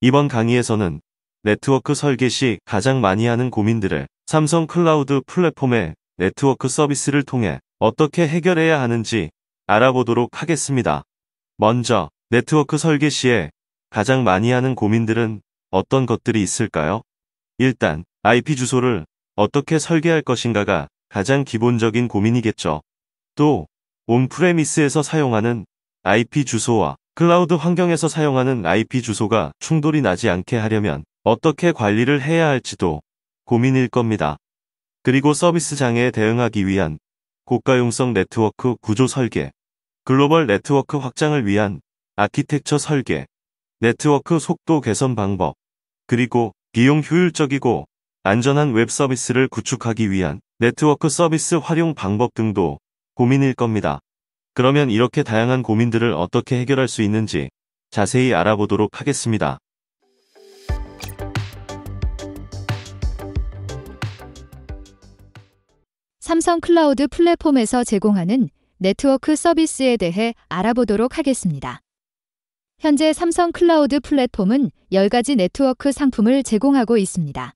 이번 강의에서는 네트워크 설계 시 가장 많이 하는 고민들을 삼성 클라우드 플랫폼의 네트워크 서비스를 통해 어떻게 해결해야 하는지 알아보도록 하겠습니다. 먼저 네트워크 설계 시에 가장 많이 하는 고민들은 어떤 것들이 있을까요? 일단 IP 주소를 어떻게 설계할 것인가가 가장 기본적인 고민이겠죠. 또 온프레미스에서 사용하는 IP 주소와 클라우드 환경에서 사용하는 IP 주소가 충돌이 나지 않게 하려면 어떻게 관리를 해야 할지도 고민일 겁니다. 그리고 서비스 장애에 대응하기 위한 고가용성 네트워크 구조 설계, 글로벌 네트워크 확장을 위한 아키텍처 설계, 네트워크 속도 개선 방법, 그리고 비용 효율적이고 안전한 웹 서비스를 구축하기 위한 네트워크 서비스 활용 방법 등도 고민일 겁니다. 그러면 이렇게 다양한 고민들을 어떻게 해결할 수 있는지 자세히 알아보도록 하겠습니다. 삼성 클라우드 플랫폼에서 제공하는 네트워크 서비스에 대해 알아보도록 하겠습니다. 현재 삼성 클라우드 플랫폼은 10가지 네트워크 상품을 제공하고 있습니다.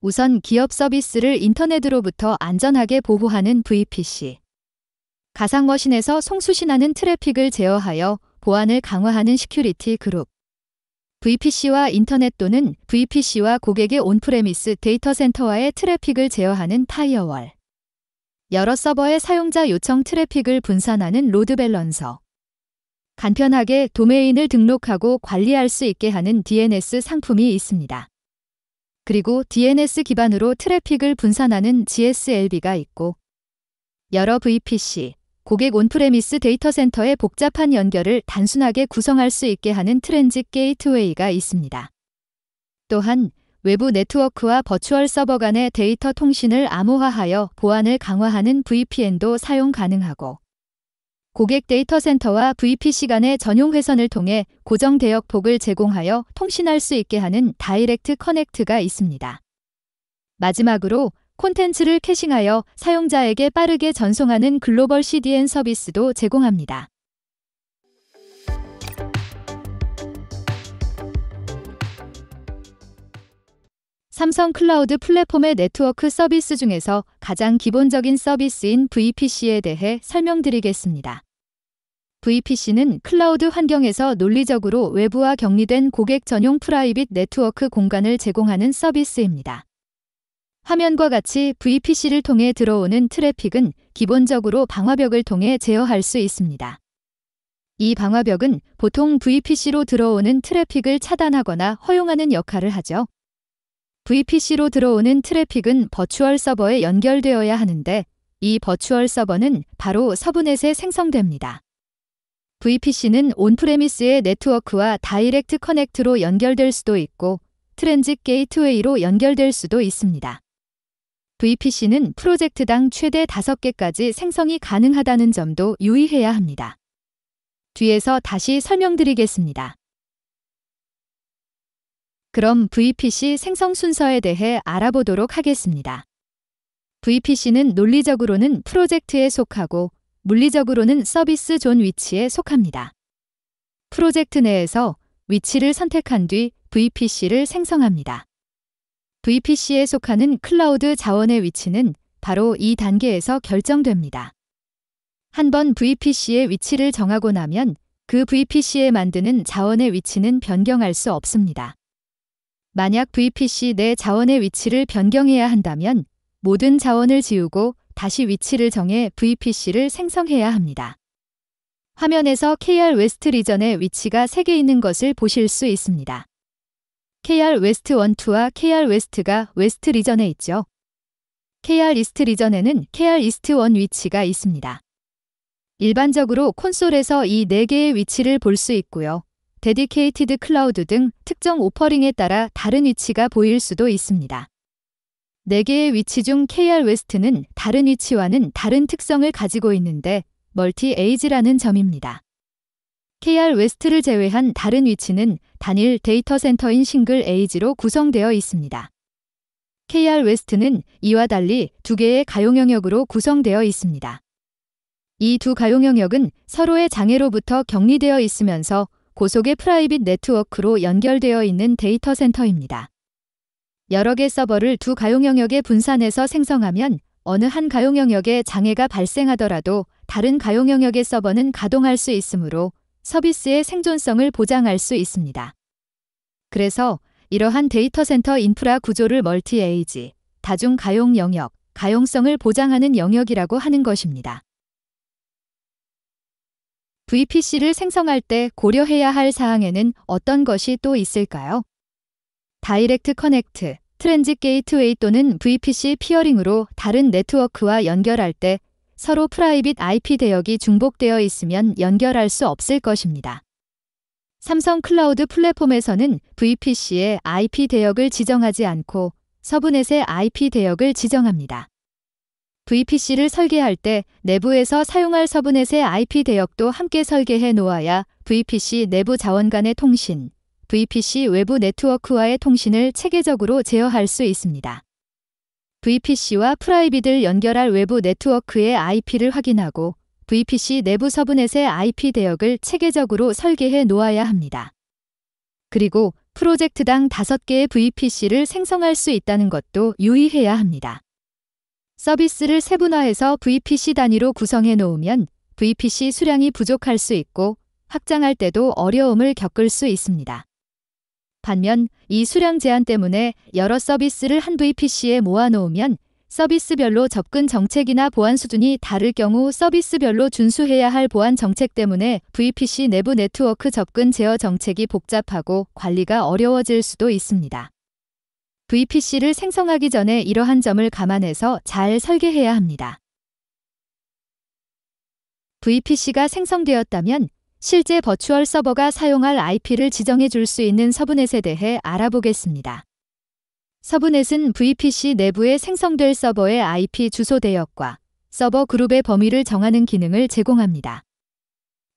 우선 기업 서비스를 인터넷으로부터 안전하게 보호하는 VPC, 가상머신에서 송수신하는 트래픽을 제어하여 보안을 강화하는 시큐리티 그룹. VPC와 인터넷 또는 VPC와 고객의 온프레미스 데이터 센터와의 트래픽을 제어하는 파이어월. 여러 서버의 사용자 요청 트래픽을 분산하는 로드 밸런서. 간편하게 도메인을 등록하고 관리할 수 있게 하는 DNS 상품이 있습니다. 그리고 DNS 기반으로 트래픽을 분산하는 GSLB가 있고 여러 VPC, 고객 온프레미스 데이터 센터의 복잡한 연결을 단순하게 구성할 수 있게 하는 트랜직 게이트웨이가 있습니다. 또한 외부 네트워크와 버추얼 서버 간의 데이터 통신을 암호화하여 보안을 강화하는 VPN도 사용 가능하고 고객 데이터 센터와 VPC 간의 전용 회선을 통해 고정 대역 폭을 제공하여 통신할 수 있게 하는 다이렉트 커넥트가 있습니다. 마지막으로 콘텐츠를 캐싱하여 사용자에게 빠르게 전송하는 글로벌 CDN 서비스도 제공합니다. 삼성 클라우드 플랫폼의 네트워크 서비스 중에서 가장 기본적인 서비스인 VPC에 대해 설명드리겠습니다. VPC는 클라우드 환경에서 논리적으로 외부와 격리된 고객 전용 프라이빗 네트워크 공간을 제공하는 서비스입니다. 화면과 같이 VPC를 통해 들어오는 트래픽은 기본적으로 방화벽을 통해 제어할 수 있습니다. 이 방화벽은 보통 VPC로 들어오는 트래픽을 차단하거나 허용하는 역할을 하죠. VPC로 들어오는 트래픽은 버추얼 서버에 연결되어야 하는데 이 버추얼 서버는 바로 서브넷에 생성됩니다. VPC는 온프레미스의 네트워크와 다이렉트 커넥트로 연결될 수도 있고 트랜직 게이트웨이로 연결될 수도 있습니다. VPC는 프로젝트당 최대 5개까지 생성이 가능하다는 점도 유의해야 합니다. 뒤에서 다시 설명드리겠습니다. 그럼 VPC 생성 순서에 대해 알아보도록 하겠습니다. VPC는 논리적으로는 프로젝트에 속하고 물리적으로는 서비스 존 위치에 속합니다. 프로젝트 내에서 위치를 선택한 뒤 VPC를 생성합니다. VPC에 속하는 클라우드 자원의 위치는 바로 이 단계에서 결정됩니다. 한 번 VPC의 위치를 정하고 나면 그 VPC에 만드는 자원의 위치는 변경할 수 없습니다. 만약 VPC 내 자원의 위치를 변경해야 한다면 모든 자원을 지우고 다시 위치를 정해 VPC를 생성해야 합니다. 화면에서 KR 웨스트 리전의 위치가 3개 있는 것을 보실 수 있습니다. KR 웨스트 원투와 KR 웨스트가 웨스트 리전에 있죠. KR 이스트 리전에는 KR 이스트 원 위치가 있습니다. 일반적으로 콘솔에서 이 4개의 위치를 볼 수 있고요. 데디케이티드 클라우드 등 특정 오퍼링에 따라 다른 위치가 보일 수도 있습니다. 4개의 위치 중 KR 웨스트는 다른 위치와는 다른 특성을 가지고 있는데 멀티 에이지라는 점입니다. KR 웨스트를 제외한 다른 위치는 단일 데이터 센터인 싱글 에이지로 구성되어 있습니다. KR 웨스트는 이와 달리 두 개의 가용 영역으로 구성되어 있습니다. 이 두 가용 영역은 서로의 장애로부터 격리되어 있으면서 고속의 프라이빗 네트워크로 연결되어 있는 데이터 센터입니다. 여러 개 서버를 두 가용 영역에 분산해서 생성하면 어느 한 가용 영역에 장애가 발생하더라도 다른 가용 영역의 서버는 가동할 수 있으므로 서비스의 생존성을 보장할 수 있습니다. 그래서 이러한 데이터 센터 인프라 구조를 멀티 에이지, 다중 가용 영역, 가용성을 보장하는 영역이라고 하는 것입니다. VPC를 생성할 때 고려해야 할 사항에는 어떤 것이 또 있을까요? 다이렉트 커넥트, 트랜짓 게이트웨이 또는 VPC 피어링으로 다른 네트워크와 연결할 때 서로 프라이빗 IP 대역이 중복되어 있으면 연결할 수 없을 것입니다. 삼성 클라우드 플랫폼에서는 VPC의 IP 대역을 지정하지 않고 서브넷의 IP 대역을 지정합니다. VPC를 설계할 때 내부에서 사용할 서브넷의 IP 대역도 함께 설계해 놓아야 VPC 내부 자원 간의 통신, VPC 외부 네트워크와의 통신을 체계적으로 제어할 수 있습니다. VPC와 프라이빗을 연결할 외부 네트워크의 IP를 확인하고 VPC 내부 서브넷의 IP 대역을 체계적으로 설계해 놓아야 합니다. 그리고 프로젝트당 5개의 VPC를 생성할 수 있다는 것도 유의해야 합니다. 서비스를 세분화해서 VPC 단위로 구성해 놓으면 VPC 수량이 부족할 수 있고 확장할 때도 어려움을 겪을 수 있습니다. 반면 이 수량 제한 때문에 여러 서비스를 한 VPC에 모아놓으면 서비스별로 접근 정책이나 보안 수준이 다를 경우 서비스별로 준수해야 할 보안 정책 때문에 VPC 내부 네트워크 접근 제어 정책이 복잡하고 관리가 어려워질 수도 있습니다. VPC를 생성하기 전에 이러한 점을 감안해서 잘 설계해야 합니다. VPC가 생성되었다면 실제 버추얼 서버가 사용할 IP를 지정해 줄 수 있는 서브넷에 대해 알아보겠습니다. 서브넷은 VPC 내부에 생성될 서버의 IP 주소 대역과 서버 그룹의 범위를 정하는 기능을 제공합니다.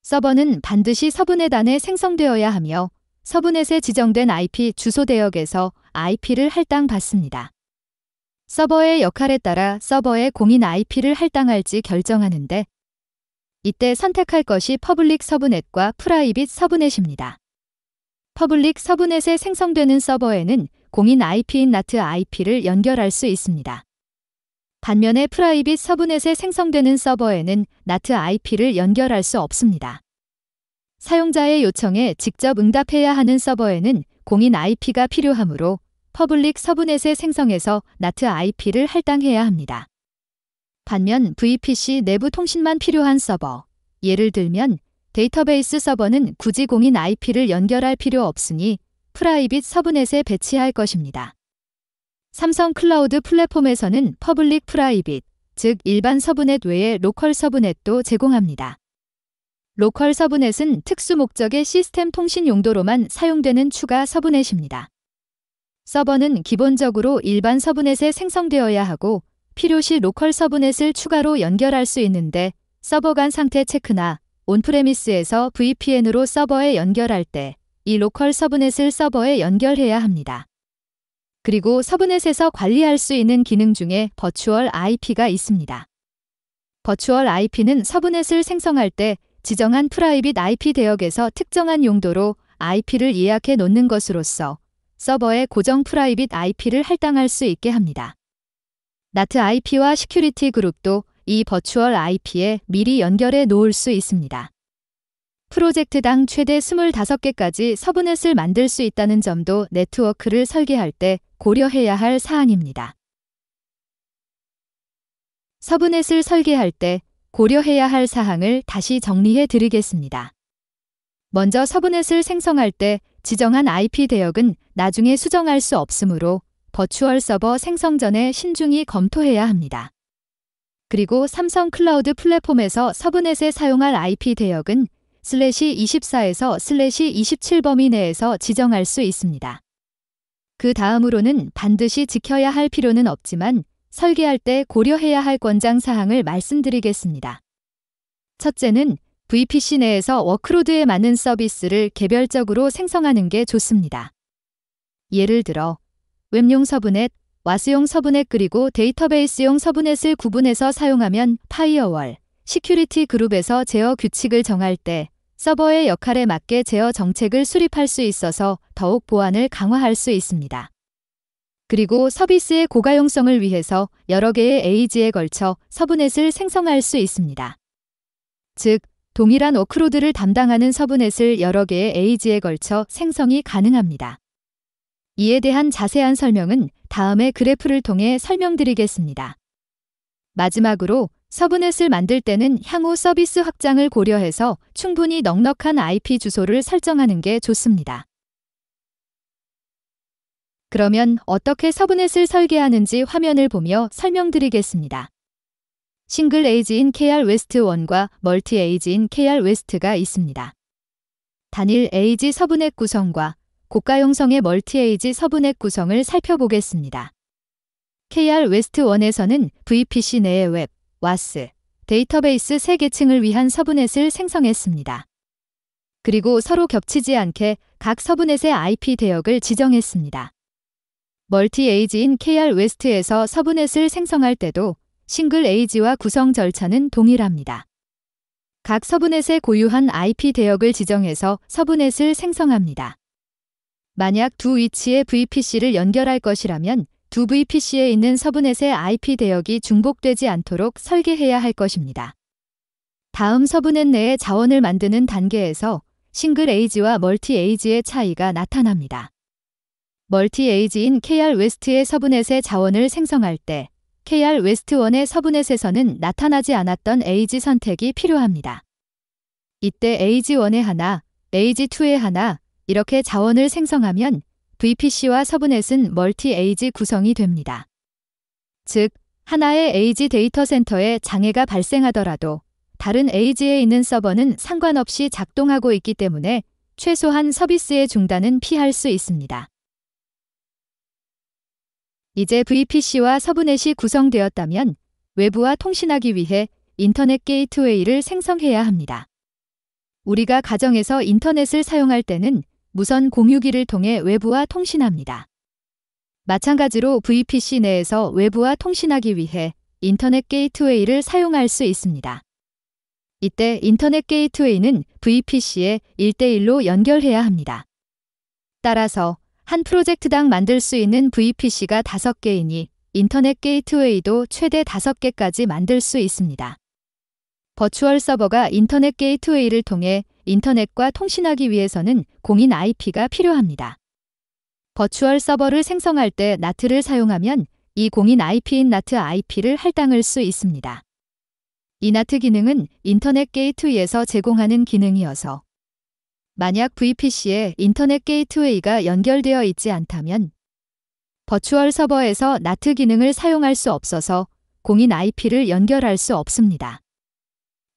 서버는 반드시 서브넷 안에 생성되어야 하며 서브넷에 지정된 IP 주소 대역에서 IP를 할당받습니다. 서버의 역할에 따라 서버의 공인 IP를 할당할지 결정하는데 이때 선택할 것이 퍼블릭 서브넷과 프라이빗 서브넷입니다. 퍼블릭 서브넷에 생성되는 서버에는 공인 IP인 NAT IP를 연결할 수 있습니다. 반면에 프라이빗 서브넷에 생성되는 서버에는 NAT IP를 연결할 수 없습니다. 사용자의 요청에 직접 응답해야 하는 서버에는 공인 IP가 필요하므로 퍼블릭 서브넷의 생성에서 NAT IP를 할당해야 합니다. 반면 VPC 내부 통신만 필요한 서버, 예를 들면 데이터베이스 서버는 굳이 공인 IP를 연결할 필요 없으니 프라이빗 서브넷에 배치할 것입니다. 삼성 클라우드 플랫폼에서는 퍼블릭 프라이빗, 즉 일반 서브넷 외에 로컬 서브넷도 제공합니다. 로컬 서브넷은 특수 목적의 시스템 통신 용도로만 사용되는 추가 서브넷입니다. 서버는 기본적으로 일반 서브넷에 생성되어야 하고 필요시 로컬 서브넷을 추가로 연결할 수 있는데 서버 간 상태 체크나 온프레미스에서 VPN으로 서버에 연결할 때 이 로컬 서브넷을 서버에 연결해야 합니다. 그리고 서브넷에서 관리할 수 있는 기능 중에 버추얼 IP가 있습니다. 버추얼 IP는 서브넷을 생성할 때 지정한 프라이빗 IP 대역에서 특정한 용도로 IP를 예약해 놓는 것으로써 서버에 고정 프라이빗 IP를 할당할 수 있게 합니다. 나트 IP와 시큐리티 그룹도 이 버추얼 IP에 미리 연결해 놓을 수 있습니다. 프로젝트당 최대 25개까지 서브넷을 만들 수 있다는 점도 네트워크를 설계할 때 고려해야 할 사안입니다. 서브넷을 설계할 때 고려해야 할 사항을 다시 정리해 드리겠습니다. 먼저 서브넷을 생성할 때 지정한 IP 대역은 나중에 수정할 수 없으므로 버추얼 서버 생성 전에 신중히 검토해야 합니다. 그리고 삼성 클라우드 플랫폼에서 서브넷에 사용할 IP 대역은 슬래시 24에서 슬래시 27 범위 내에서 지정할 수 있습니다. 그 다음으로는 반드시 지켜야 할 필요는 없지만 설계할 때 고려해야 할 권장 사항을 말씀드리겠습니다. 첫째는 VPC 내에서 워크로드에 맞는 서비스를 개별적으로 생성하는 게 좋습니다. 예를 들어 웹용 서브넷, 와스용 서브넷 그리고 데이터베이스용 서브넷을 구분해서 사용하면 파이어월, 시큐리티 그룹에서 제어 규칙을 정할 때 서버의 역할에 맞게 제어 정책을 수립할 수 있어서 더욱 보안을 강화할 수 있습니다. 그리고 서비스의 고가용성을 위해서 여러 개의 에이지에 걸쳐 서브넷을 생성할 수 있습니다. 즉, 동일한 워크로드를 담당하는 서브넷을 여러 개의 에이지에 걸쳐 생성이 가능합니다. 이에 대한 자세한 설명은 다음의 그래프를 통해 설명드리겠습니다. 마지막으로 서브넷을 만들 때는 향후 서비스 확장을 고려해서 충분히 넉넉한 IP 주소를 설정하는 게 좋습니다. 그러면 어떻게 서브넷을 설계하는지 화면을 보며 설명드리겠습니다. 싱글 에이지인 KR 웨스트 1과 멀티 에이지인 KR 웨스트가 있습니다. 단일 에이지 서브넷 구성과 고가 용성의 멀티에이지 서브넷 구성을 살펴보겠습니다. KR 웨스트 1에서는 VPC 내의 웹, 와스, 데이터베이스 3계층을 위한 서브넷을 생성했습니다. 그리고 서로 겹치지 않게 각 서브넷의 IP 대역을 지정했습니다. 멀티에이지인 KR 웨스트에서 서브넷을 생성할 때도 싱글 에이지와 구성 절차는 동일합니다. 각 서브넷의 고유한 IP 대역을 지정해서 서브넷을 생성합니다. 만약 두 위치의 VPC를 연결할 것이라면 두 VPC에 있는 서브넷의 IP 대역이 중복되지 않도록 설계해야 할 것입니다. 다음 서브넷 내에 자원을 만드는 단계에서 싱글 에이지와 멀티 에이지의 차이가 나타납니다. 멀티 에이지인 KR w e s t 의 서브넷의 자원을 생성할 때 KR w e s t 1의 서브넷에서는 나타나지 않았던 에이지 선택이 필요합니다. 이때 에이지 1에 하나, 에이지 2에 하나, 이렇게 자원을 생성하면 VPC와 서브넷은 멀티 에이지 구성이 됩니다. 즉, 하나의 에이지 데이터 센터에 장애가 발생하더라도 다른 에이지에 있는 서버는 상관없이 작동하고 있기 때문에 최소한 서비스의 중단은 피할 수 있습니다. 이제 VPC와 서브넷이 구성되었다면 외부와 통신하기 위해 인터넷 게이트웨이를 생성해야 합니다. 우리가 가정에서 인터넷을 사용할 때는 무선 공유기를 통해 외부와 통신합니다. 마찬가지로 VPC 내에서 외부와 통신하기 위해 인터넷 게이트웨이를 사용할 수 있습니다. 이때 인터넷 게이트웨이는 VPC에 1대1로 연결해야 합니다. 따라서 한 프로젝트당 만들 수 있는 VPC가 5개이니 인터넷 게이트웨이도 최대 5개까지 만들 수 있습니다. 버추얼 서버가 인터넷 게이트웨이를 통해 인터넷과 통신하기 위해서는 공인 IP가 필요합니다. 버추얼 서버를 생성할 때 나트를 사용하면 이 공인 IP인 나트 IP를 할당할 수 있습니다. 이 나트 기능은 인터넷 게이트웨이에서 제공하는 기능이어서 만약 VPC에 인터넷 게이트웨이가 연결되어 있지 않다면 버추얼 서버에서 나트 기능을 사용할 수 없어서 공인 IP를 연결할 수 없습니다.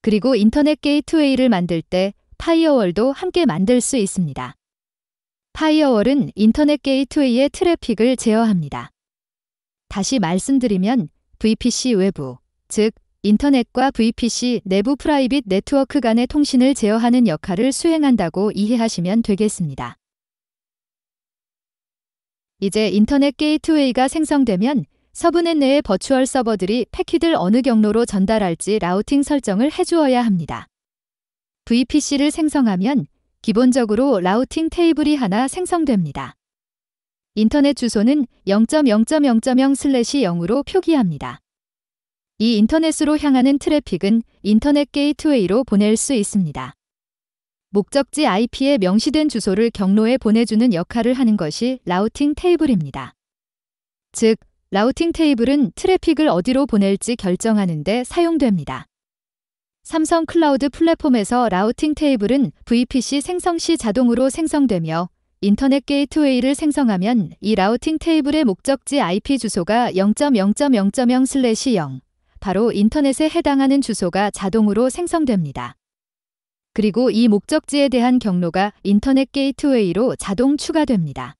그리고 인터넷 게이트웨이를 만들 때 파이어월도 함께 만들 수 있습니다. 파이어월은 인터넷 게이트웨이의 트래픽을 제어합니다. 다시 말씀드리면 VPC 외부, 즉 인터넷과 VPC 내부 프라이빗 네트워크 간의 통신을 제어하는 역할을 수행한다고 이해하시면 되겠습니다. 이제 인터넷 게이트웨이가 생성되면 서브넷 내의 버추얼 서버들이 패킷을 어느 경로로 전달할지 라우팅 설정을 해주어야 합니다. VPC를 생성하면 기본적으로 라우팅 테이블이 하나 생성됩니다. 인터넷 주소는 0.0.0.0/0으로 표기합니다. 이 인터넷으로 향하는 트래픽은 인터넷 게이트웨이로 보낼 수 있습니다. 목적지 IP에 명시된 주소를 경로에 보내주는 역할을 하는 것이 라우팅 테이블입니다. 즉, 라우팅 테이블은 트래픽을 어디로 보낼지 결정하는 데 사용됩니다. 삼성 클라우드 플랫폼에서 라우팅 테이블은 VPC 생성 시 자동으로 생성되며 인터넷 게이트웨이를 생성하면 이 라우팅 테이블의 목적지 IP 주소가 0.0.0.0/0 바로 인터넷에 해당하는 주소가 자동으로 생성됩니다. 그리고 이 목적지에 대한 경로가 인터넷 게이트웨이로 자동 추가됩니다.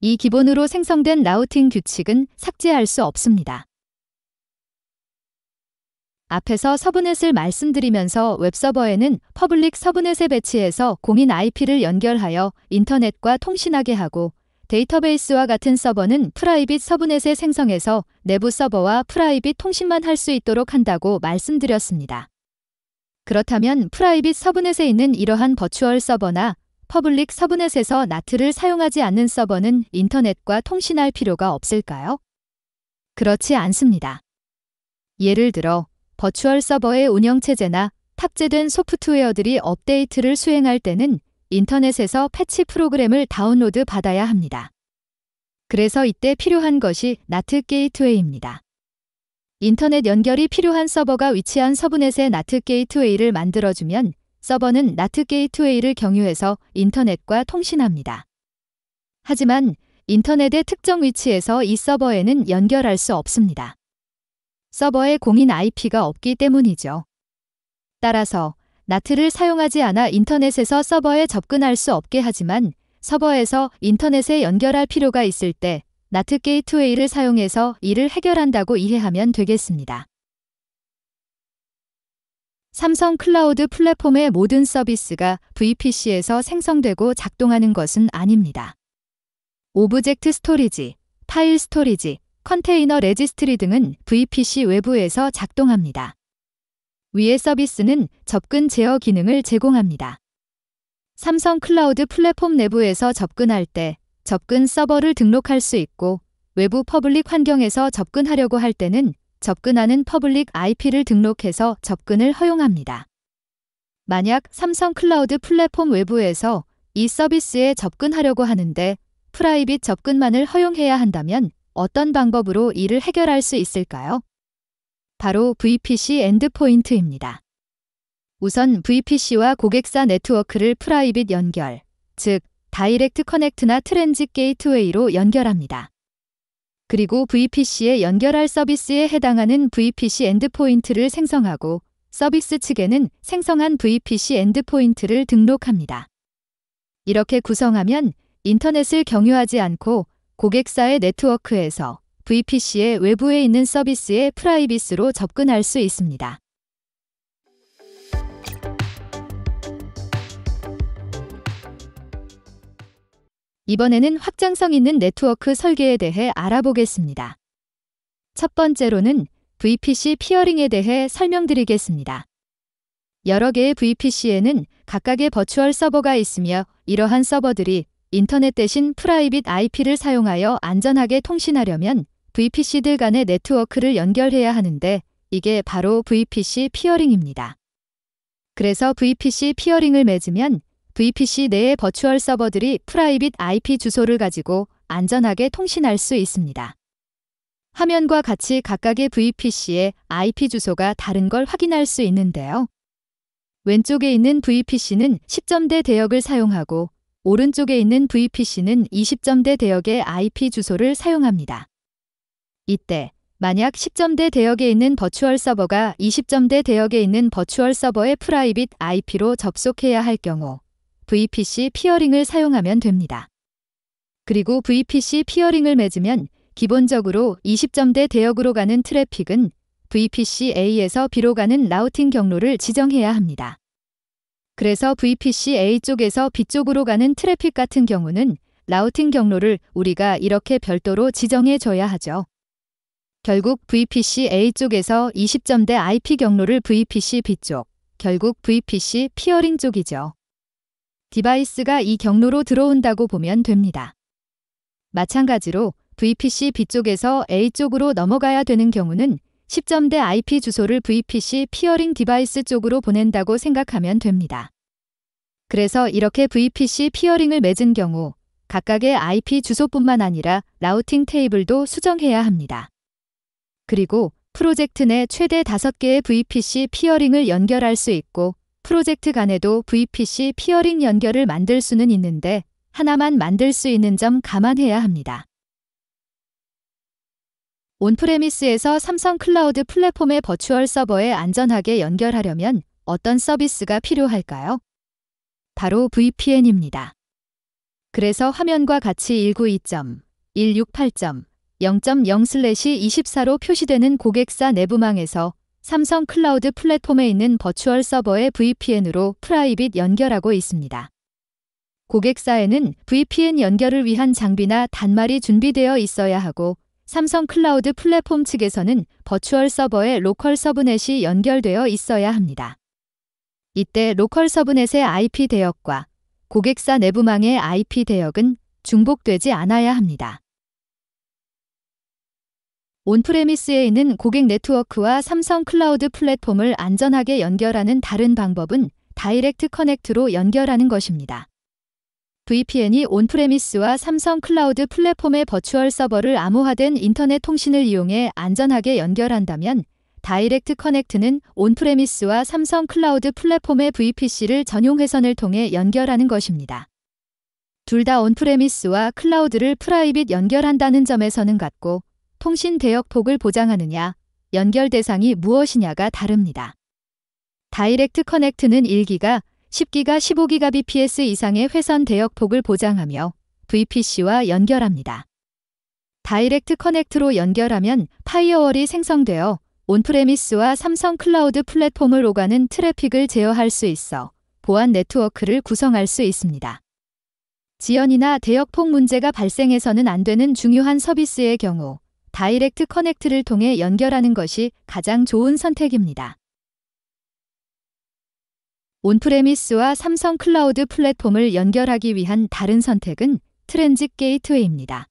이 기본으로 생성된 라우팅 규칙은 삭제할 수 없습니다. 앞에서 서브넷을 말씀드리면서 웹서버에는 퍼블릭 서브넷에 배치해서 공인 IP를 연결하여 인터넷과 통신하게 하고 데이터베이스와 같은 서버는 프라이빗 서브넷에 생성해서 내부 서버와 프라이빗 통신만 할 수 있도록 한다고 말씀드렸습니다. 그렇다면 프라이빗 서브넷에 있는 이러한 버추얼 서버나 퍼블릭 서브넷에서 나트를 사용하지 않는 서버는 인터넷과 통신할 필요가 없을까요? 그렇지 않습니다. 예를 들어 버추얼 서버의 운영체제나 탑재된 소프트웨어들이 업데이트를 수행할 때는 인터넷에서 패치 프로그램을 다운로드 받아야 합니다. 그래서 이때 필요한 것이 나트 게이트웨이입니다. 인터넷 연결이 필요한 서버가 위치한 서브넷의 나트 게이트웨이를 만들어주면 서버는 나트 게이트웨이를 경유해서 인터넷과 통신합니다. 하지만 인터넷의 특정 위치에서 이 서버에는 연결할 수 없습니다. 서버에 공인 IP가 없기 때문이죠. 따라서 나트를 사용하지 않아 인터넷에서 서버에 접근할 수 없게 하지만 서버에서 인터넷에 연결할 필요가 있을 때 나트 게이트웨이를 사용해서 이를 해결한다고 이해하면 되겠습니다. 삼성 클라우드 플랫폼의 모든 서비스가 VPC에서 생성되고 작동하는 것은 아닙니다. 오브젝트 스토리지, 파일 스토리지, 컨테이너 레지스트리 등은 VPC 외부에서 작동합니다. 위의 서비스는 접근 제어 기능을 제공합니다. 삼성 클라우드 플랫폼 내부에서 접근할 때 접근 서버를 등록할 수 있고 외부 퍼블릭 환경에서 접근하려고 할 때는 접근하는 퍼블릭 IP를 등록해서 접근을 허용합니다. 만약 삼성 클라우드 플랫폼 외부에서 이 서비스에 접근하려고 하는데 프라이빗 접근만을 허용해야 한다면 어떤 방법으로 이를 해결할 수 있을까요? 바로 VPC 엔드포인트입니다. 우선 VPC와 고객사 네트워크를 프라이빗 연결, 즉 다이렉트 커넥트나 트랜짓 게이트웨이로 연결합니다. 그리고 VPC에 연결할 서비스에 해당하는 VPC 엔드포인트를 생성하고 서비스 측에는 생성한 VPC 엔드포인트를 등록합니다. 이렇게 구성하면 인터넷을 경유하지 않고 고객사의 네트워크에서 VPC의 외부에 있는 서비스의 프라이빗으로 접근할 수 있습니다. 이번에는 확장성 있는 네트워크 설계에 대해 알아보겠습니다. 첫 번째로는 VPC 피어링에 대해 설명드리겠습니다. 여러 개의 VPC에는 각각의 버추얼 서버가 있으며 이러한 서버들이 인터넷 대신 프라이빗 IP를 사용하여 안전하게 통신하려면 VPC들 간의 네트워크를 연결해야 하는데 이게 바로 VPC 피어링입니다. 그래서 VPC 피어링을 맺으면 VPC 내의 버추얼 서버들이 프라이빗 IP 주소를 가지고 안전하게 통신할 수 있습니다. 화면과 같이 각각의 VPC의 IP 주소가 다른 걸 확인할 수 있는데요. 왼쪽에 있는 VPC는 10점대 대역을 사용하고 오른쪽에 있는 VPC는 20점대 대역의 IP 주소를 사용합니다. 이때 만약 10점대 대역에 있는 버추얼 서버가 20점대 대역에 있는 버추얼 서버의 프라이빗 IP로 접속해야 할 경우 VPC 피어링을 사용하면 됩니다. 그리고 VPC 피어링을 맺으면 기본적으로 20점대 대역으로 가는 트래픽은 VPC A에서 B로 가는 라우팅 경로를 지정해야 합니다. 그래서 VPC A 쪽에서 B 쪽으로 가는 트래픽 같은 경우는 라우팅 경로를 우리가 이렇게 별도로 지정해 줘야 하죠. 결국 VPC A 쪽에서 20점대 IP 경로를 VPC B 쪽, 결국 VPC 피어링 쪽이죠. 디바이스가 이 경로로 들어온다고 보면 됩니다. 마찬가지로 VPC B 쪽에서 A 쪽으로 넘어가야 되는 경우는 10점대 IP 주소를 VPC 피어링 디바이스 쪽으로 보낸다고 생각하면 됩니다. 그래서 이렇게 VPC 피어링을 맺은 경우 각각의 IP 주소뿐만 아니라 라우팅 테이블도 수정해야 합니다. 그리고 프로젝트 내 최대 5개의 VPC 피어링을 연결할 수 있고 프로젝트 간에도 VPC 피어링 연결을 만들 수는 있는데 하나만 만들 수 있는 점 감안해야 합니다. 온프레미스에서 삼성 클라우드 플랫폼의 버추얼 서버에 안전하게 연결하려면 어떤 서비스가 필요할까요? 바로 VPN입니다. 그래서 화면과 같이 192.168.0.0/24로 표시되는 고객사 내부망에서 삼성 클라우드 플랫폼에 있는 버추얼 서버에 VPN으로 프라이빗 연결하고 있습니다. 고객사에는 VPN 연결을 위한 장비나 단말이 준비되어 있어야 하고 삼성 클라우드 플랫폼 측에서는 버추얼 서버에 로컬 서브넷이 연결되어 있어야 합니다. 이때 로컬 서브넷의 IP 대역과 고객사 내부망의 IP 대역은 중복되지 않아야 합니다. 온프레미스에 있는 고객 네트워크와 삼성 클라우드 플랫폼을 안전하게 연결하는 다른 방법은 다이렉트 커넥트로 연결하는 것입니다. VPN이 온프레미스와 삼성 클라우드 플랫폼의 버추얼 서버를 암호화된 인터넷 통신을 이용해 안전하게 연결한다면 다이렉트 커넥트는 온프레미스와 삼성 클라우드 플랫폼의 VPC를 전용 회선을 통해 연결하는 것입니다. 둘 다 온프레미스와 클라우드를 프라이빗 연결한다는 점에서는 같고 통신 대역폭을 보장하느냐, 연결 대상이 무엇이냐가 다릅니다. 다이렉트 커넥트는 1기가 10기가 15기가 bps 이상의 회선 대역폭을 보장하며 VPC와 연결합니다. 다이렉트 커넥트로 연결하면 파이어월이 생성되어 온프레미스와 삼성 클라우드 플랫폼을 오가는 트래픽을 제어할 수 있어 보안 네트워크를 구성할 수 있습니다. 지연이나 대역폭 문제가 발생해서는 안 되는 중요한 서비스의 경우 다이렉트 커넥트를 통해 연결하는 것이 가장 좋은 선택입니다. 온프레미스와 삼성 클라우드 플랫폼을 연결하기 위한 다른 선택은 트랜직 게이트웨이입니다.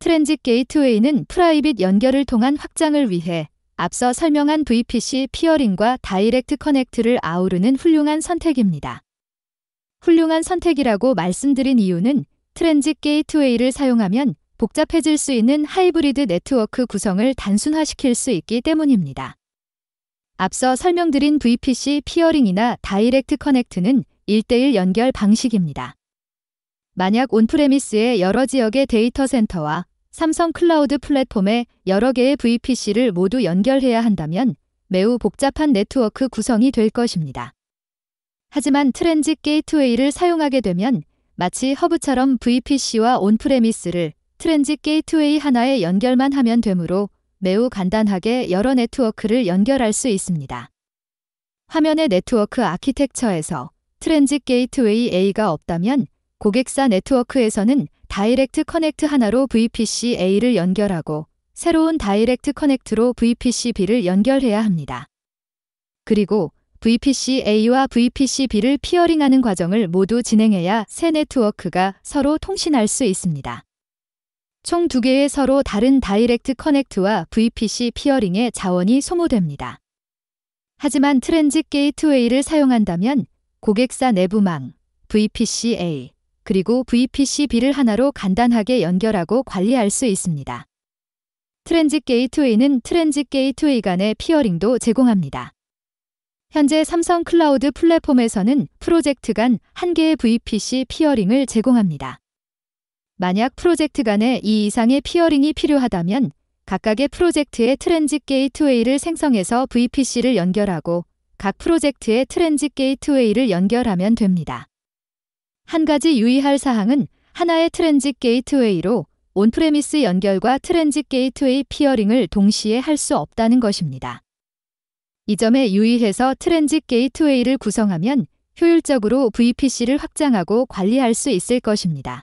트랜직 게이트웨이는 프라이빗 연결을 통한 확장을 위해 앞서 설명한 VPC 피어링과 다이렉트 커넥트를 아우르는 훌륭한 선택입니다. 훌륭한 선택이라고 말씀드린 이유는 트랜직 게이트웨이를 사용하면 복잡해질 수 있는 하이브리드 네트워크 구성을 단순화시킬 수 있기 때문입니다. 앞서 설명드린 VPC 피어링이나 다이렉트 커넥트는 1대1 연결 방식입니다. 만약 온프레미스의 여러 지역의 데이터 센터와 삼성 클라우드 플랫폼에 여러 개의 VPC를 모두 연결해야 한다면 매우 복잡한 네트워크 구성이 될 것입니다. 하지만 트랜직 게이트웨이를 사용하게 되면 마치 허브처럼 VPC와 온프레미스를 트랜직 게이트웨이 하나에 연결만 하면 되므로 매우 간단하게 여러 네트워크를 연결할 수 있습니다. 화면의 네트워크 아키텍처에서 트랜직 게이트웨이 A가 없다면 고객사 네트워크에서는 다이렉트 커넥트 하나로 VPC-A를 연결하고 새로운 다이렉트 커넥트로 VPC-B를 연결해야 합니다. 그리고 VPC-A와 VPC-B를 피어링하는 과정을 모두 진행해야 새 네트워크가 서로 통신할 수 있습니다. 총 두 개의 서로 다른 다이렉트 커넥트와 VPC 피어링의 자원이 소모됩니다. 하지만 트랜짓 게이트웨이를 사용한다면 고객사 내부망, VPC-A, 그리고 VPCB를 하나로 간단하게 연결하고 관리할 수 있습니다. 트랜짓 게이트웨이는 트랜짓 게이트웨이 간의 피어링도 제공합니다. 현재 삼성 클라우드 플랫폼에서는 프로젝트 간 한 개의 VPC 피어링을 제공합니다. 만약 프로젝트 간에 이 이상의 피어링이 필요하다면 각각의 프로젝트의 트랜짓 게이트웨이를 생성해서 VPC를 연결하고 각 프로젝트의 트랜짓 게이트웨이를 연결하면 됩니다. 한 가지 유의할 사항은 하나의 트랜직 게이트웨이로 온프레미스 연결과 트랜직 게이트웨이 피어링을 동시에 할 수 없다는 것입니다. 이 점에 유의해서 트랜직 게이트웨이를 구성하면 효율적으로 VPC를 확장하고 관리할 수 있을 것입니다.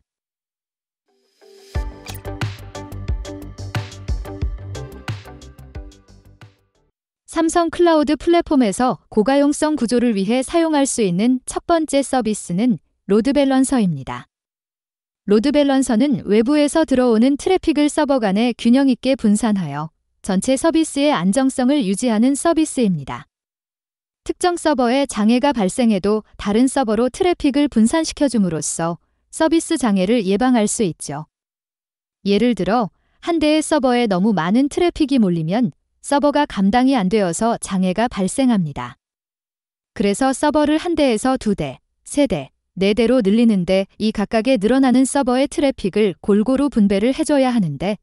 삼성 클라우드 플랫폼에서 고가용성 구조를 위해 사용할 수 있는 첫 번째 서비스는 로드 밸런서입니다. 로드 밸런서는 외부에서 들어오는 트래픽을 서버 간에 균형 있게 분산하여 전체 서비스의 안정성을 유지하는 서비스입니다. 특정 서버에 장애가 발생해도 다른 서버로 트래픽을 분산시켜줌으로써 서비스 장애를 예방할 수 있죠. 예를 들어 한 대의 서버에 너무 많은 트래픽이 몰리면 서버가 감당이 안 되어서 장애가 발생합니다. 그래서 서버를 한 대에서 두 대, 세 대, 4대로 늘리는데 이 각각의 늘어나는 서버의 트래픽을 골고루 분배를 해줘야 하는데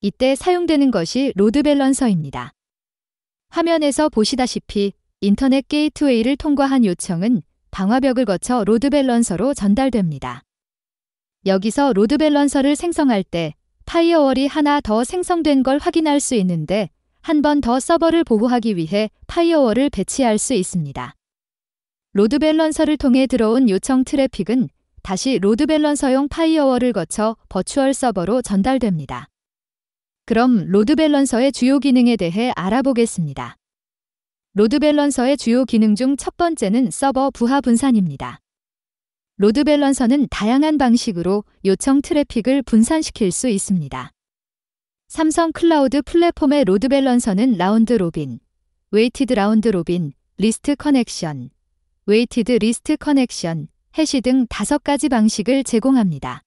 이때 사용되는 것이 로드 밸런서입니다. 화면에서 보시다시피 인터넷 게이트웨이를 통과한 요청은 방화벽을 거쳐 로드 밸런서로 전달됩니다. 여기서 로드 밸런서를 생성할 때 파이어월이 하나 더 생성된 걸 확인할 수 있는데 한 번 더 서버를 보호하기 위해 파이어월을 배치할 수 있습니다. 로드 밸런서를 통해 들어온 요청 트래픽은 다시 로드 밸런서용 파이어월을 거쳐 버추얼 서버로 전달됩니다. 그럼 로드 밸런서의 주요 기능에 대해 알아보겠습니다. 로드 밸런서의 주요 기능 중 첫 번째는 서버 부하 분산입니다. 로드 밸런서는 다양한 방식으로 요청 트래픽을 분산시킬 수 있습니다. 삼성 클라우드 플랫폼의 로드 밸런서는 라운드 로빈, 웨이티드 라운드 로빈, 리스트 커넥션, 웨이티드 리스트 커넥션, 해시 등 다섯 가지 방식을 제공합니다.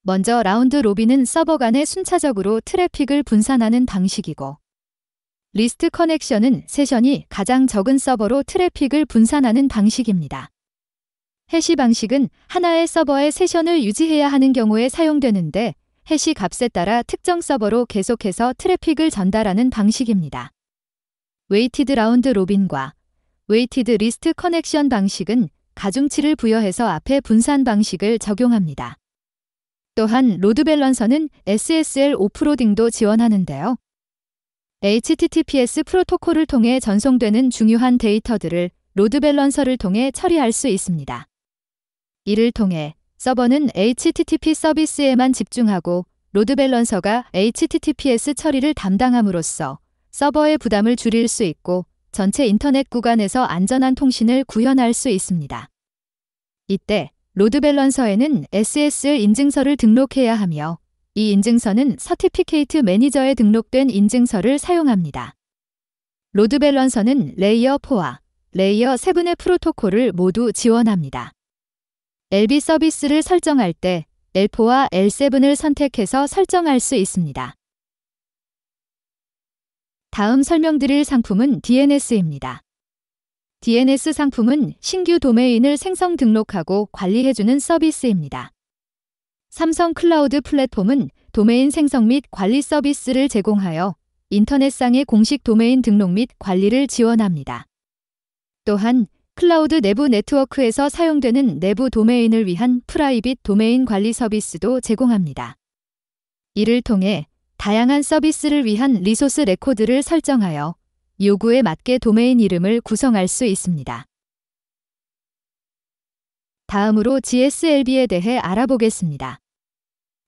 먼저 라운드 로빈은 서버 간에 순차적으로 트래픽을 분산하는 방식이고 리스트 커넥션은 세션이 가장 적은 서버로 트래픽을 분산하는 방식입니다. 해시 방식은 하나의 서버에 세션을 유지해야 하는 경우에 사용되는데 해시 값에 따라 특정 서버로 계속해서 트래픽을 전달하는 방식입니다. 웨이티드 라운드 로빈과 웨이티드 리스트 커넥션 방식은 가중치를 부여해서 앞에 분산 방식을 적용합니다. 또한 로드 밸런서는 SSL 오프로딩도 지원하는데요. HTTPS 프로토콜을 통해 전송되는 중요한 데이터들을 로드 밸런서를 통해 처리할 수 있습니다. 이를 통해 서버는 HTTP 서비스에만 집중하고 로드 밸런서가 HTTPS 처리를 담당함으로써 서버의 부담을 줄일 수 있고 전체 인터넷 구간에서 안전한 통신을 구현할 수 있습니다. 이때 로드 밸런서에는 SSL 인증서를 등록해야 하며 이 인증서는 서티피케이트 매니저에 등록된 인증서를 사용합니다. 로드 밸런서는 레이어 4와 레이어 7의 프로토콜을 모두 지원합니다. LB 서비스를 설정할 때 L4와 L7을 선택해서 설정할 수 있습니다. 다음 설명드릴 상품은 DNS입니다. DNS 상품은 신규 도메인을 생성 등록하고 관리해주는 서비스입니다. 삼성 클라우드 플랫폼은 도메인 생성 및 관리 서비스를 제공하여 인터넷상의 공식 도메인 등록 및 관리를 지원합니다. 또한 클라우드 내부 네트워크에서 사용되는 내부 도메인을 위한 프라이빗 도메인 관리 서비스도 제공합니다. 이를 통해 다양한 서비스를 위한 리소스 레코드를 설정하여 요구에 맞게 도메인 이름을 구성할 수 있습니다. 다음으로 GSLB에 대해 알아보겠습니다.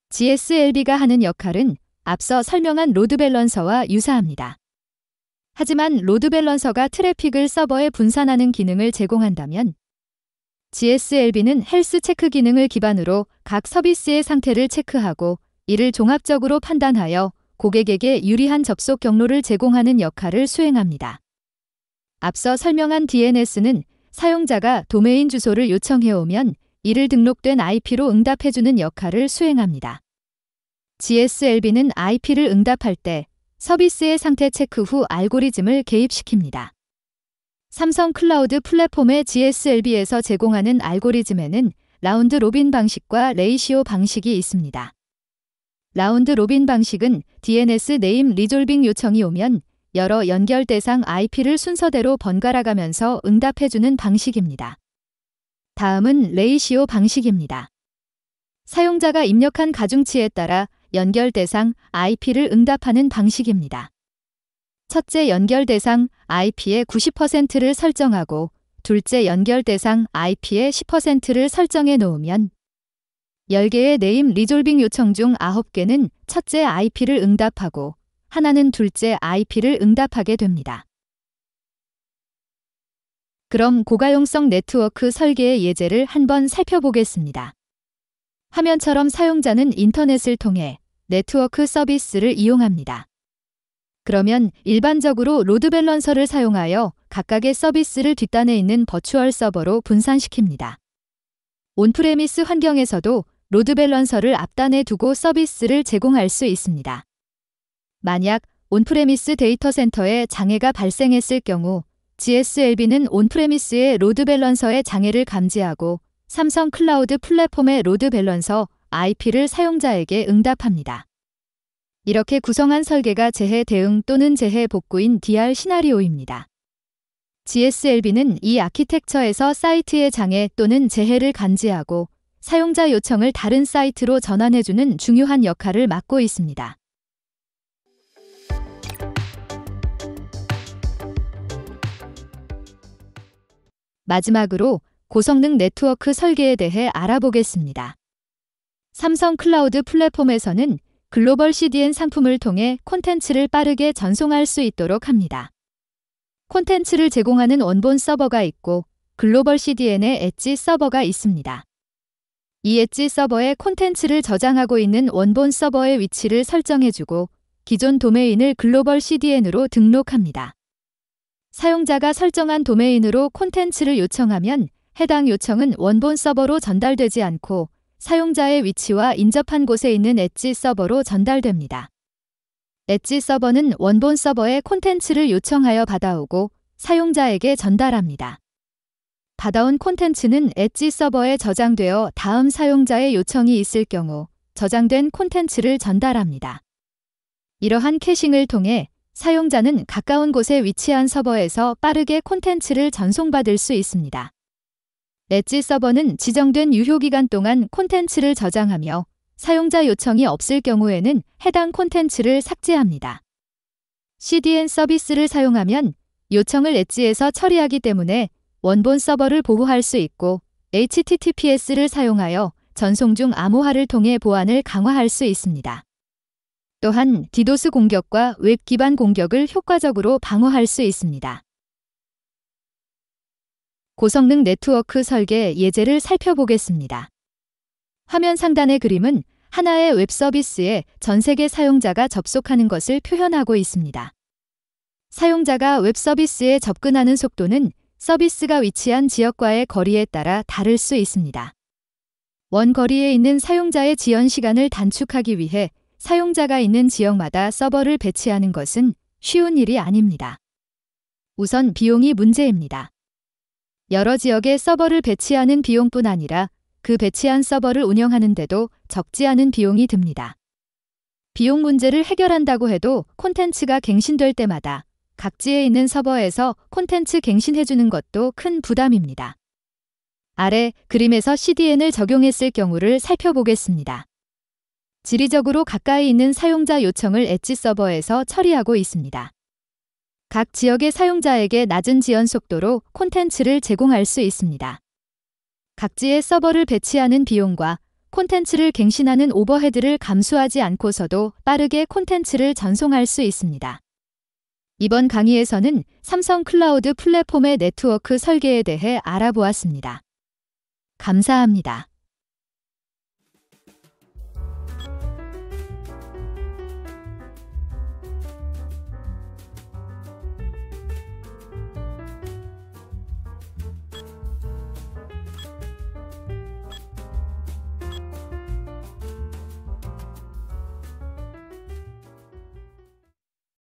GSLB가 하는 역할은 앞서 설명한 로드 밸런서와 유사합니다. 하지만 로드 밸런서가 트래픽을 서버에 분산하는 기능을 제공한다면 GSLB는 헬스 체크 기능을 기반으로 각 서비스의 상태를 체크하고 이를 종합적으로 판단하여 고객에게 유리한 접속 경로를 제공하는 역할을 수행합니다. 앞서 설명한 DNS는 사용자가 도메인 주소를 요청해오면 이를 등록된 IP로 응답해주는 역할을 수행합니다. GSLB는 IP를 응답할 때 서비스의 상태 체크 후 알고리즘을 개입시킵니다. 삼성 클라우드 플랫폼의 GSLB에서 제공하는 알고리즘에는 라운드 로빈 방식과 레이시오 방식이 있습니다. 라운드 로빈 방식은 DNS 네임 리졸빙 요청이 오면 여러 연결 대상 IP를 순서대로 번갈아가면서 응답해주는 방식입니다. 다음은 레이시오 방식입니다. 사용자가 입력한 가중치에 따라 연결 대상 IP를 응답하는 방식입니다. 첫째 연결 대상 IP의 90%를 설정하고 둘째 연결 대상 IP의 10%를 설정해 놓으면 10개의 네임 리졸빙 요청 중 9개는 첫째 IP를 응답하고 하나는 둘째 IP를 응답하게 됩니다. 그럼 고가용성 네트워크 설계의 예제를 한번 살펴보겠습니다. 화면처럼 사용자는 인터넷을 통해 네트워크 서비스를 이용합니다. 그러면 일반적으로 로드 밸런서를 사용하여 각각의 서비스를 뒷단에 있는 버추얼 서버로 분산시킵니다. 온프레미스 환경에서도 로드 밸런서를 앞단에 두고 서비스를 제공할 수 있습니다. 만약 온프레미스 데이터 센터에 장애가 발생했을 경우 GSLB는 온프레미스의 로드 밸런서의 장애를 감지하고 삼성 클라우드 플랫폼의 로드 밸런서 IP를 사용자에게 응답합니다. 이렇게 구성한 설계가 재해 대응 또는 재해 복구인 DR 시나리오입니다. GSLB는 이 아키텍처에서 사이트의 장애 또는 재해를 감지하고 사용자 요청을 다른 사이트로 전환해주는 중요한 역할을 맡고 있습니다. 마지막으로 고성능 네트워크 설계에 대해 알아보겠습니다. 삼성 클라우드 플랫폼에서는 글로벌 CDN 상품을 통해 콘텐츠를 빠르게 전송할 수 있도록 합니다. 콘텐츠를 제공하는 원본 서버가 있고 글로벌 CDN의 엣지 서버가 있습니다. 이 엣지 서버에 콘텐츠를 저장하고 있는 원본 서버의 위치를 설정해주고 기존 도메인을 글로벌 CDN으로 등록합니다. 사용자가 설정한 도메인으로 콘텐츠를 요청하면 해당 요청은 원본 서버로 전달되지 않고 사용자의 위치와 인접한 곳에 있는 엣지 서버로 전달됩니다. 엣지 서버는 원본 서버에 콘텐츠를 요청하여 받아오고 사용자에게 전달합니다. 받아온 콘텐츠는 엣지 서버에 저장되어 다음 사용자의 요청이 있을 경우 저장된 콘텐츠를 전달합니다. 이러한 캐싱을 통해 사용자는 가까운 곳에 위치한 서버에서 빠르게 콘텐츠를 전송받을 수 있습니다. 엣지 서버는 지정된 유효기간 동안 콘텐츠를 저장하며 사용자 요청이 없을 경우에는 해당 콘텐츠를 삭제합니다. CDN 서비스를 사용하면 요청을 엣지에서 처리하기 때문에 원본 서버를 보호할 수 있고 HTTPS를 사용하여 전송 중 암호화를 통해 보안을 강화할 수 있습니다. 또한 디도스 공격과 웹 기반 공격을 효과적으로 방어할 수 있습니다. 고성능 네트워크 설계 예제를 살펴보겠습니다. 화면 상단의 그림은 하나의 웹 서비스에 전 세계 사용자가 접속하는 것을 표현하고 있습니다. 사용자가 웹 서비스에 접근하는 속도는 서비스가 위치한 지역과의 거리에 따라 다를 수 있습니다. 원거리에 있는 사용자의 지연 시간을 단축하기 위해 사용자가 있는 지역마다 서버를 배치하는 것은 쉬운 일이 아닙니다. 우선 비용이 문제입니다. 여러 지역에 서버를 배치하는 비용뿐 아니라 그 배치한 서버를 운영하는데도 적지 않은 비용이 듭니다. 비용 문제를 해결한다고 해도 콘텐츠가 갱신될 때마다 각지에 있는 서버에서 콘텐츠 갱신해주는 것도 큰 부담입니다. 아래 그림에서 CDN을 적용했을 경우를 살펴보겠습니다. 지리적으로 가까이 있는 사용자 요청을 엣지 서버에서 처리하고 있습니다. 각 지역의 사용자에게 낮은 지연 속도로 콘텐츠를 제공할 수 있습니다. 각지에 서버를 배치하는 비용과 콘텐츠를 갱신하는 오버헤드를 감수하지 않고서도 빠르게 콘텐츠를 전송할 수 있습니다. 이번 강의에서는 삼성 클라우드 플랫폼의 네트워크 설계에 대해 알아보았습니다. 감사합니다.